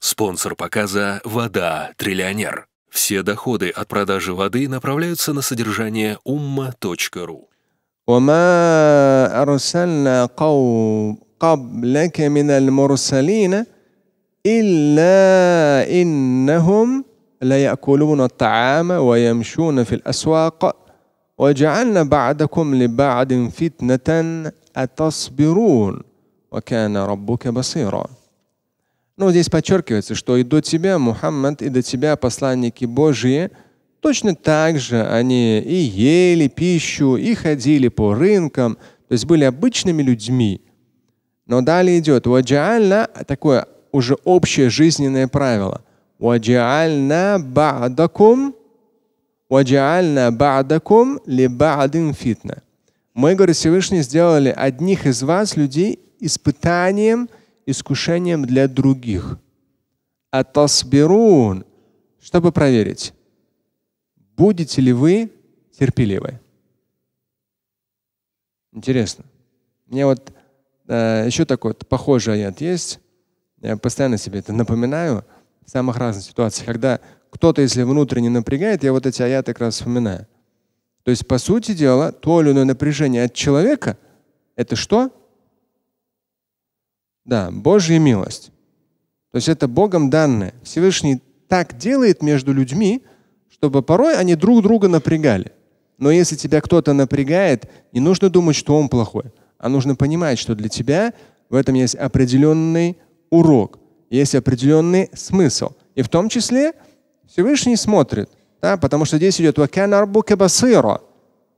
Спонсор показа «Вода. Триллионер». Все доходы от продажи воды направляются на содержание umma.ru. وما أرسلنا قبلك من المرسلين إلا إنهم ليأكلون الطعام ويمشون في الأسواق وجعلنا بعدكم لبعد فتنة أتصبرون Но ну, здесь подчеркивается, что и до тебя Мухаммад, и до тебя посланники Божьи точно так же они и ели пищу, и ходили по рынкам, то есть были обычными людьми. Но далее идет ваджаальна, такое уже общее жизненное правило. Ваджаальна бадакум, ваджаальна бадакум ли бадин фитна. Мы, говорит Всевышний, сделали одних из вас людей испытанием, искушением для других. А тасбирун, чтобы проверить, будете ли вы терпеливы. Интересно. Мне вот э, еще такой вот похожий аят есть. Я постоянно себе это напоминаю в самых разных ситуациях, когда кто-то, если внутренне напрягает, я вот эти аяты как раз вспоминаю. То есть, по сути дела, то или иное напряжение от человека – это что? Да, Божья милость. То есть это Богом данное. Всевышний так делает между людьми, чтобы порой они друг друга напрягали. Но если тебя кто-то напрягает, не нужно думать, что он плохой, а нужно понимать, что для тебя в этом есть определенный урок, есть определенный смысл. И в том числе Всевышний смотрит, да, потому что здесь идет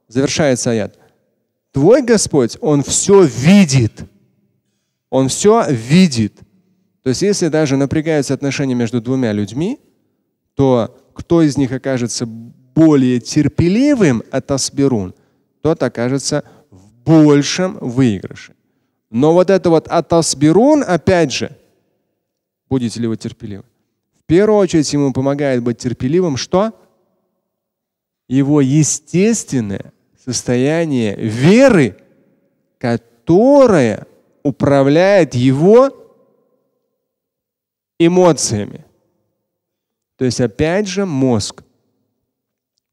завершается аят. Твой Господь, Он все видит. Он все видит. То есть если даже напрягаются отношения между двумя людьми, то кто из них окажется более терпеливым, атасберун, тот окажется в большем выигрыше. Но вот это вот атасберун, опять же, будете ли вы терпеливы? В первую очередь ему помогает быть терпеливым что? Его естественное состояние веры, которое управляет его эмоциями. То есть опять же мозг,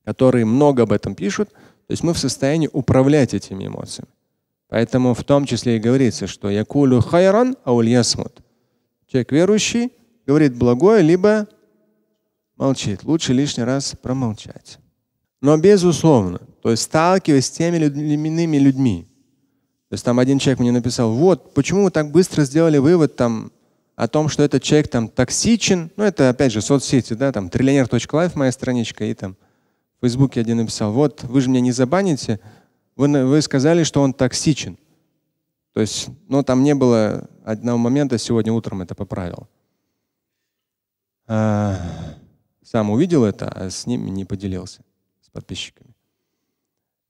который много об этом пишут, то есть мы в состоянии управлять этими эмоциями. Поэтому в том числе и говорится, что якулю хайран а ульясмут. Человек верующий говорит благое, либо молчит. Лучше лишний раз промолчать. Но безусловно, то есть сталкиваясь с теми людьми, людьми то есть там один человек мне написал, вот почему вы так быстро сделали вывод там о том, что этот человек там токсичен. Ну это опять же соцсети, да, там триллионер.лайф моя страничка и там в Фейсбуке один написал, вот вы же меня не забаните, вы, вы сказали, что он токсичен. То есть, ну там не было одного момента, сегодня утром это поправил. А, сам увидел это, а с ним не поделился, с подписчиками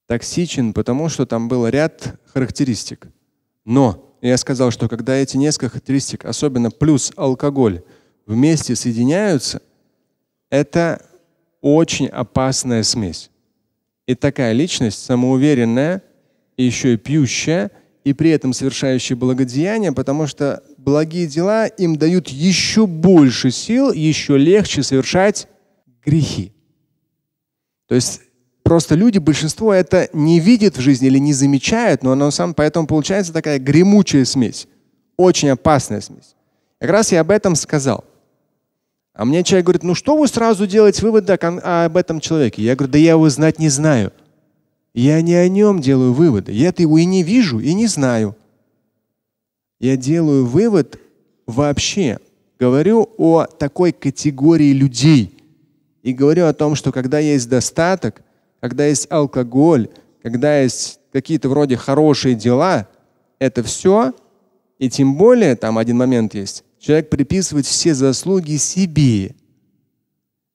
токсичен, потому что там был ряд характеристик. Но я сказал, что когда эти несколько характеристик, особенно плюс алкоголь, вместе соединяются, это очень опасная смесь. И такая личность самоуверенная, еще и пьющая, и при этом совершающая благодеяния потому что благие дела им дают еще больше сил, еще легче совершать грехи. То есть Просто люди, большинство это не видит в жизни или не замечают, но оно сам, поэтому получается такая гремучая смесь, очень опасная смесь. Как раз я об этом сказал. А мне человек говорит, ну что вы сразу делаете выводы об этом человеке? Я говорю, да я его знать не знаю. Я не о нем делаю выводы. Я его и не вижу, и не знаю. Я делаю вывод вообще. Говорю о такой категории людей. И говорю о том, что когда есть достаток, когда есть алкоголь, когда есть какие-то вроде хорошие дела, это все, и тем более, там один момент есть, человек приписывает все заслуги себе.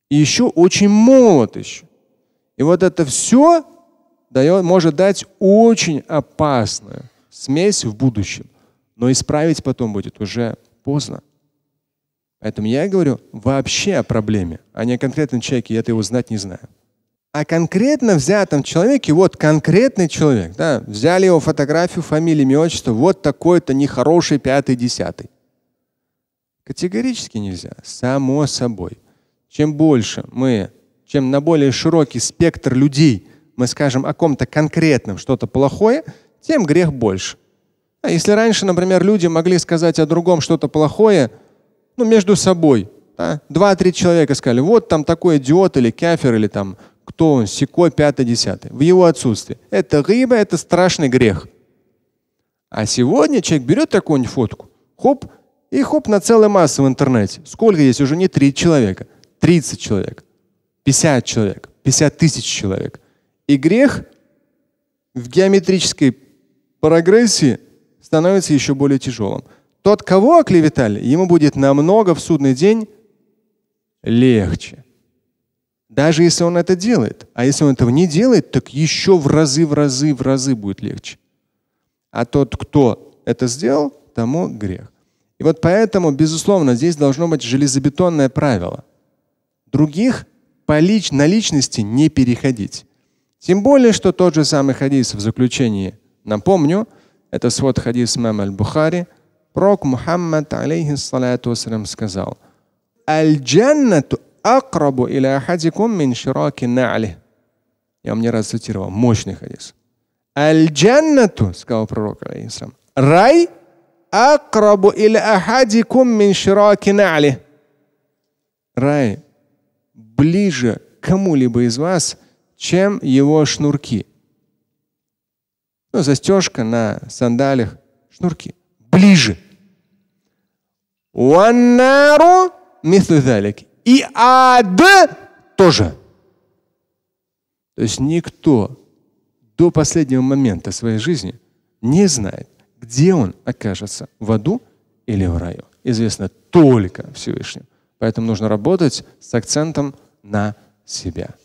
И еще очень молод еще. И вот это все дает, может дать очень опасную смесь в будущем. Но исправить потом будет уже поздно. Поэтому я говорю вообще о проблеме, а не о конкретном человеке, я это его знать не знаю о конкретно взятом человеке, вот конкретный человек, да, взяли его фотографию, фамилию, имя, отчество, вот такой-то нехороший пятый, десятый. Категорически нельзя, само собой. Чем больше мы, чем на более широкий спектр людей мы скажем о ком-то конкретном что-то плохое, тем грех больше. А если раньше, например, люди могли сказать о другом что-то плохое, ну, между собой, да, два-три человека сказали, вот там такой идиот или кафир или там кто он, секой пятый десятый? в его отсутствии Это рыба, это страшный грех. А сегодня человек берет такую фотку, хоп, и хоп на целую массу в интернете. Сколько есть? Уже не три человека, 30 человек, 50 человек, 50 тысяч человек. И грех в геометрической прогрессии становится еще более тяжелым. Тот, кого оклеветали, ему будет намного в судный день легче. Даже если он это делает. А если он этого не делает, так еще в разы, в разы, в разы будет легче. А тот, кто это сделал, тому грех. И вот поэтому, безусловно, здесь должно быть железобетонное правило. Других по лич... на личности не переходить. Тем более, что тот же самый хадис в заключении, напомню, это свод хадис имама аль-Бухари, пророк Мухаммад алейхиссалату вассалям сказал: "Аль-джаннату акрабу иля ахадикум мин шираки на'ли. Я вам не раз цитировал мощный хадис. Аль-джаннату, сказал пророк алейхиссалам. Рай акрабу иля ахадикум мин шираки на'ли. Рай ближе кому-либо из вас, чем его шнурки. Ну, застежка на сандалях, шнурки. Ближе. Уаннару мислю и ад тоже. То есть никто до последнего момента своей жизни не знает, где он окажется, в аду или в раю. Известно только Всевышнему. Поэтому нужно работать с акцентом на себя.